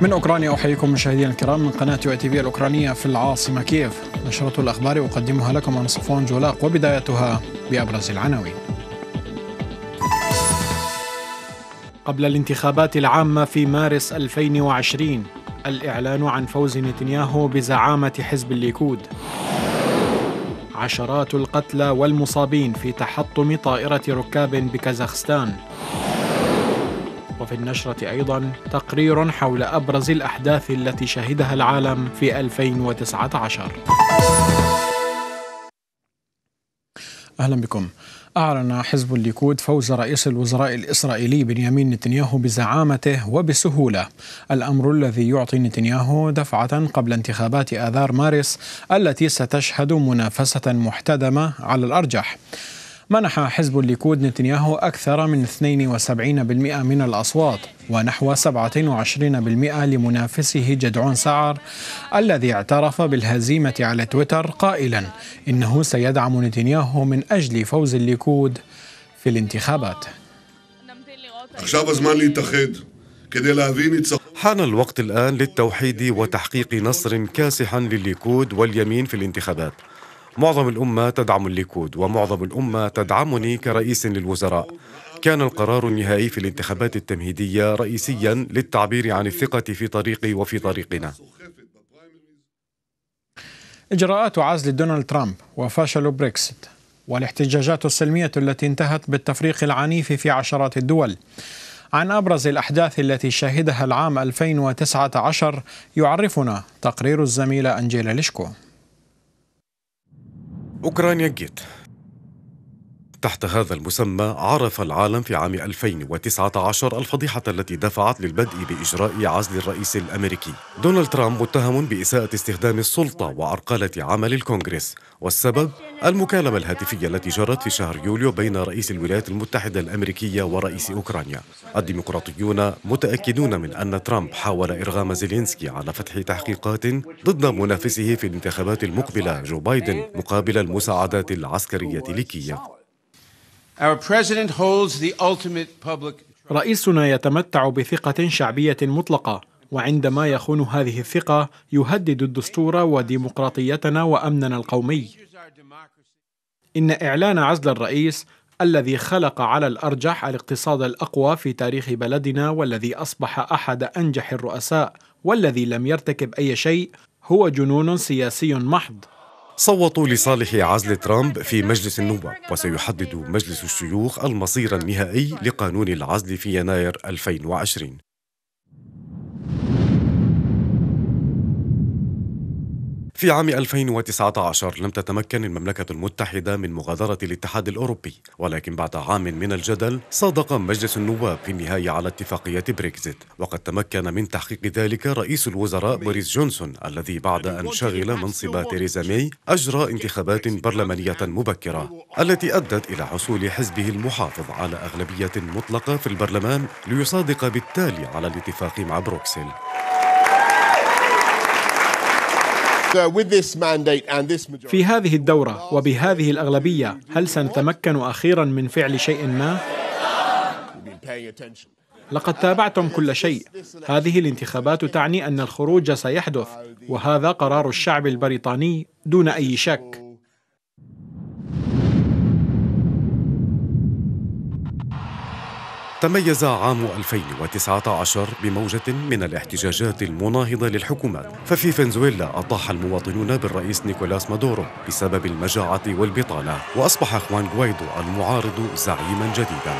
من أوكرانيا أحييكم مشاهدينا الكرام من قناة يو تي في الأوكرانية في العاصمة كييف نشرة الأخبار اقدمها لكم أنا صفوان جولاق وبدايتها بأبرز العناوين قبل الانتخابات العامة في مارس 2020 الإعلان عن فوز نتنياهو بزعامة حزب الليكود عشرات القتلى والمصابين في تحطم طائرة ركاب بكازاخستان وفي النشرة أيضا تقرير حول أبرز الأحداث التي شهدها العالم في 2019 أهلا بكم أعلن حزب الليكود فوز رئيس الوزراء الإسرائيلي بنيامين نتنياهو بزعامته وبسهولة الأمر الذي يعطي نتنياهو دفعة قبل انتخابات آذار مارس التي ستشهد منافسة محتدمة على الأرجح منح حزب الليكود نتنياهو أكثر من 72% من الأصوات ونحو 27% لمنافسه جدعون سعر الذي اعترف بالهزيمة على تويتر قائلا إنه سيدعم نتنياهو من أجل فوز الليكود في الانتخابات حان الوقت الآن للتوحيد وتحقيق نصر كاسح للليكود واليمين في الانتخابات معظم الأمة تدعم الليكود ومعظم الأمة تدعمني كرئيس للوزراء كان القرار النهائي في الانتخابات التمهيدية رئيسيا للتعبير عن الثقة في طريقي وفي طريقنا إجراءات عزل دونالد ترامب وفشل بريكسيت والاحتجاجات السلمية التي انتهت بالتفريق العنيف في عشرات الدول عن أبرز الأحداث التي شهدها العام 2019 يعرفنا تقرير الزميلة أنجيلا ليشكو Ukraina Git تحت هذا المسمى عرف العالم في عام 2019 الفضيحة التي دفعت للبدء بإجراء عزل الرئيس الأمريكي دونالد ترامب متهم بإساءة استخدام السلطة وعرقلة عمل الكونغرس والسبب المكالمة الهاتفية التي جرت في شهر يوليو بين رئيس الولايات المتحدة الأمريكية ورئيس أوكرانيا الديمقراطيون متأكدون من أن ترامب حاول إرغام زيلينسكي على فتح تحقيقات ضد منافسه في الانتخابات المقبلة جو بايدن مقابل المساعدات العسكرية لكييف رئيسنا يتمتع بثقة شعبية مطلقة وعندما يخون هذه الثقة يهدد الدستور وديمقراطيتنا وأمننا القومي إن إعلان عزل الرئيس الذي خلق على الارجح الاقتصاد الاقوى في تاريخ بلدنا والذي اصبح احد انجح الرؤساء والذي لم يرتكب اي شيء هو جنون سياسي محض صوتوا لصالح عزل ترامب في مجلس النواب وسيحدد مجلس الشيوخ المصير النهائي لقانون العزل في يناير 2020 في عام 2019 لم تتمكن المملكة المتحدة من مغادرة الاتحاد الأوروبي ولكن بعد عام من الجدل صادق مجلس النواب في النهاية على اتفاقية بريكزيت وقد تمكن من تحقيق ذلك رئيس الوزراء بوريس جونسون الذي بعد أن شغل منصب تيريزا مي أجرى انتخابات برلمانية مبكرة التي أدت إلى حصول حزبه المحافظ على أغلبية مطلقة في البرلمان ليصادق بالتالي على الاتفاق مع بروكسل Uh, في هذه الدورة وبهذه الأغلبية هل سنتمكن أخيرا من فعل شيء ما؟ لقد تابعتم كل شيء هذه الانتخابات تعني أن الخروج سيحدث وهذا قرار الشعب البريطاني دون أي شك تميز عام 2019 بموجة من الاحتجاجات المناهضة للحكومات، ففي فنزويلا أطاح المواطنون بالرئيس نيكولاس مادورو بسبب المجاعة والبطالة، وأصبح خوان غوايدو المعارض زعيما جديدا.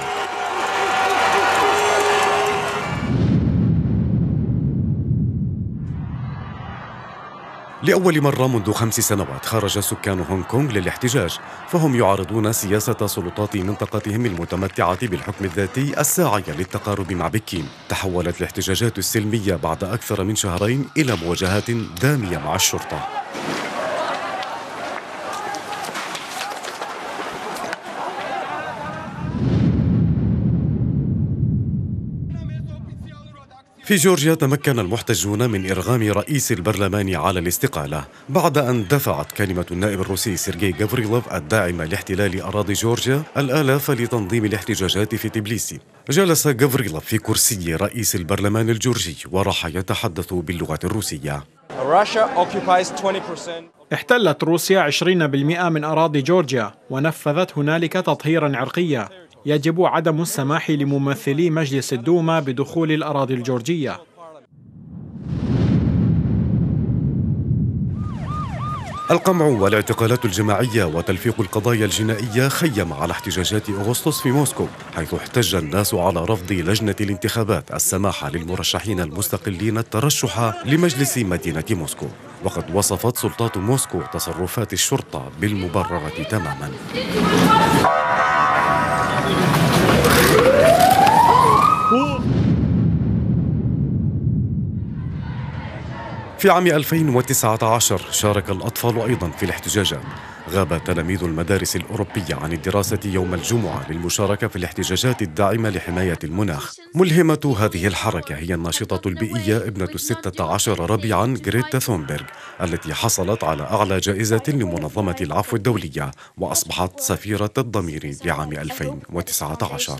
لأول مرة منذ خمس سنوات خرج سكان هونغ كونغ للاحتجاج فهم يعارضون سياسة سلطات منطقتهم المتمتعة بالحكم الذاتي الساعية للتقارب مع بكين تحولت الاحتجاجات السلمية بعد أكثر من شهرين إلى مواجهات دامية مع الشرطة في جورجيا تمكن المحتجون من إرغام رئيس البرلمان على الاستقالة بعد أن دفعت كلمة النائب الروسي سيرجي غافريلوف الداعم لاحتلال أراضي جورجيا الآلاف لتنظيم الاحتجاجات في تبليسي جلس غافريلوف في كرسي رئيس البرلمان الجورجي وراح يتحدث باللغة الروسية احتلت روسيا 20% من أراضي جورجيا ونفذت هنالك تطهيرا عرقيا يجب عدم السماح لممثلي مجلس الدوما بدخول الأراضي الجورجية القمع والاعتقالات الجماعية وتلفيق القضايا الجنائية خيم على احتجاجات أغسطس في موسكو حيث احتج الناس على رفض لجنة الانتخابات السماح للمرشحين المستقلين الترشح لمجلس مدينة موسكو وقد وصفت سلطات موسكو تصرفات الشرطة بالمبررة تماماً في عام 2019 شارك الأطفال أيضا في الاحتجاجات غاب تلاميذ المدارس الأوروبية عن الدراسة يوم الجمعة للمشاركة في الاحتجاجات الداعمة لحماية المناخ ملهمة هذه الحركة هي الناشطة البيئية ابنة الستة عشر ربيعا غريتا ثونبرغ التي حصلت على أعلى جائزة لمنظمة العفو الدولية وأصبحت سفيرة الضمير لعام 2019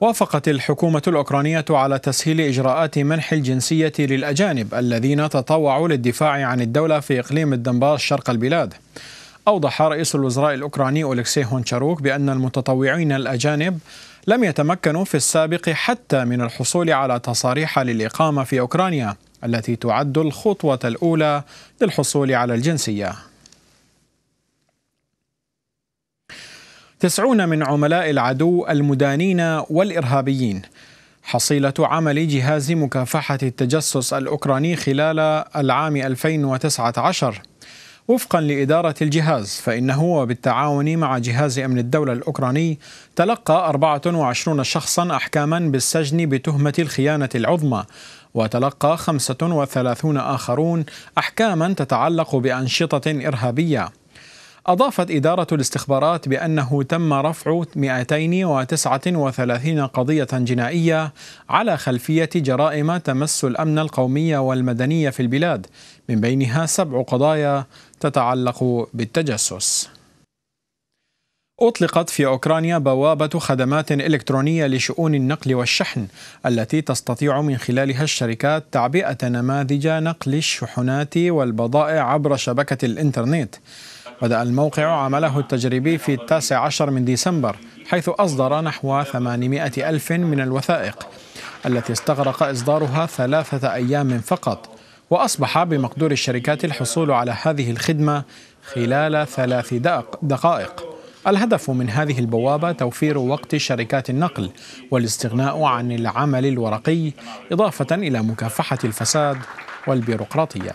وافقت الحكومة الأوكرانية على تسهيل إجراءات منح الجنسية للأجانب الذين تطوعوا للدفاع عن الدولة في إقليم الدنباس شرق البلاد أوضح رئيس الوزراء الأوكراني أوليكسي هونشاروك بأن المتطوعين الأجانب لم يتمكنوا في السابق حتى من الحصول على تصاريح للإقامة في أوكرانيا التي تعد الخطوة الأولى للحصول على الجنسية تسعون من عملاء العدو المدانين والإرهابيين حصيلة عمل جهاز مكافحة التجسس الأوكراني خلال العام 2019 وفقا لإدارة الجهاز فإنه وبالتعاون مع جهاز أمن الدولة الأوكراني تلقى 24 شخصا أحكاما بالسجن بتهمة الخيانة العظمى وتلقى 35 آخرون أحكاما تتعلق بأنشطة إرهابية أضافت إدارة الاستخبارات بأنه تم رفع 239 قضية جنائية على خلفية جرائم تمس الأمن القومي والمدني في البلاد من بينها سبع قضايا تتعلق بالتجسس أطلقت في أوكرانيا بوابة خدمات إلكترونية لشؤون النقل والشحن التي تستطيع من خلالها الشركات تعبئة نماذج نقل الشحنات والبضائع عبر شبكة الإنترنت بدأ الموقع عمله التجريبي في التاسع عشر من ديسمبر حيث أصدر نحو 800 ألف من الوثائق التي استغرق إصدارها ثلاثة أيام فقط وأصبح بمقدور الشركات الحصول على هذه الخدمة خلال ثلاث دقائق الهدف من هذه البوابة توفير وقت شركات النقل والاستغناء عن العمل الورقي إضافة إلى مكافحة الفساد والبيروقراطية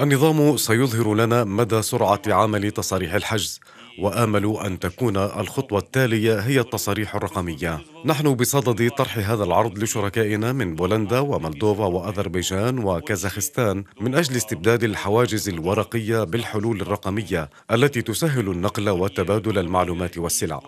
النظام سيظهر لنا مدى سرعة عمل تصاريح الحجز وآمل أن تكون الخطوة التالية هي التصاريح الرقمية نحن بصدد طرح هذا العرض لشركائنا من بولندا ومولدوفا وأذربيجان وكازاخستان من أجل استبداد الحواجز الورقية بالحلول الرقمية التي تسهل النقل وتبادل المعلومات والسلع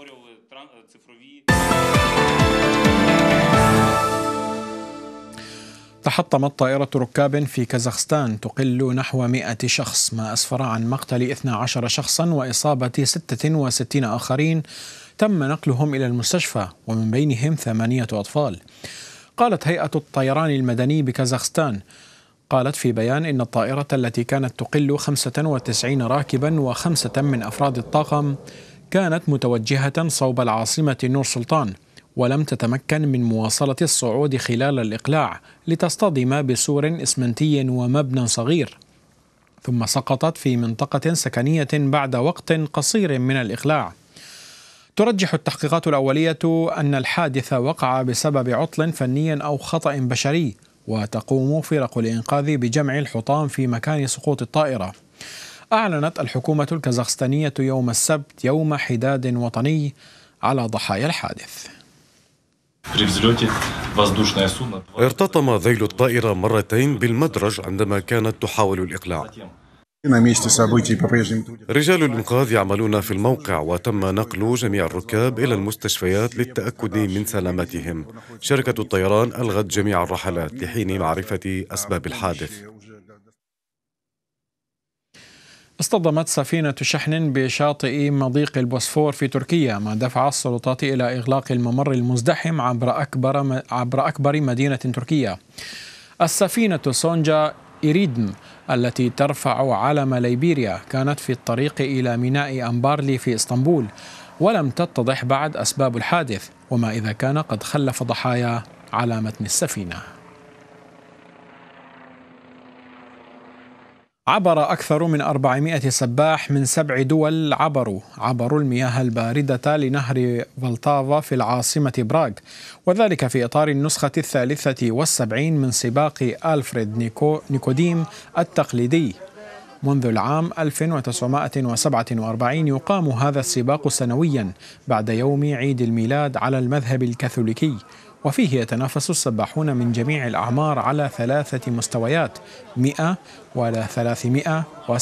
تحطمت طائرة ركاب في كازاخستان تقل نحو 100 شخص ما أسفر عن مقتل 12 شخصا وإصابة 66 آخرين تم نقلهم إلى المستشفى ومن بينهم ثمانية أطفال قالت هيئة الطيران المدني بكازاخستان قالت في بيان إن الطائرة التي كانت تقل 95 راكبا وخمسة من أفراد الطاقم كانت متوجهة صوب العاصمة نور سلطان ولم تتمكن من مواصلة الصعود خلال الإقلاع لتصطدم بسور إسمنتي ومبنى صغير ثم سقطت في منطقة سكنية بعد وقت قصير من الإقلاع ترجح التحقيقات الأولية أن الحادث وقع بسبب عطل فني أو خطأ بشري وتقوم فرق الإنقاذ بجمع الحطام في مكان سقوط الطائرة أعلنت الحكومة الكازاخستانية يوم السبت يوم حداد وطني على ضحايا الحادث ارتطم ذيل الطائرة مرتين بالمدرج عندما كانت تحاول الإقلاع رجال الإنقاذ يعملون في الموقع وتم نقل جميع الركاب إلى المستشفيات للتأكد من سلامتهم شركة الطيران ألغت جميع الرحلات لحين معرفة أسباب الحادث اصطدمت سفينة شحن بشاطئ مضيق البوسفور في تركيا ما دفع السلطات إلى إغلاق الممر المزدحم عبر أكبر, عبر أكبر مدينة تركية السفينة سونجا إيريدن التي ترفع علم ليبيريا كانت في الطريق إلى ميناء أمبارلي في إسطنبول ولم تتضح بعد أسباب الحادث وما إذا كان قد خلف ضحايا على متن السفينه عبر أكثر من 400 سباح من سبع دول عبروا عبروا المياه الباردة لنهر فلتافا في العاصمة براغ وذلك في إطار النسخة الثالثة والسبعين من سباق ألفريد نيكو نيكوديم التقليدي منذ العام 1947 يقام هذا السباق سنويا بعد يوم عيد الميلاد على المذهب الكاثوليكي وفيه يتنافس السباحون من جميع الأعمار على ثلاثة مستويات 100 ولا 300 و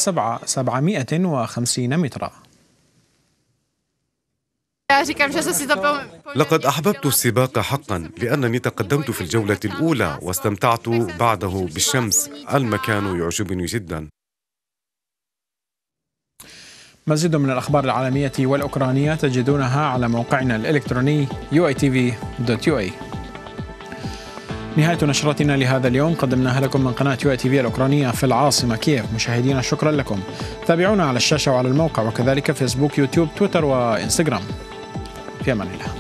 750 متراً لقد أحببت السباق حقا لأنني تقدمت في الجولة الأولى واستمتعت بعده بالشمس المكان يعجبني جدا مزيد من الأخبار العالمية والأوكرانية تجدونها على موقعنا الإلكتروني uitv.ua نهاية نشرتنا لهذا اليوم قدمناها لكم من قناة يو تي في الأوكرانية في العاصمة كييف مشاهدينا شكرا لكم تابعونا على الشاشة وعلى الموقع وكذلك فيسبوك يوتيوب تويتر وإنستغرام في أمان الله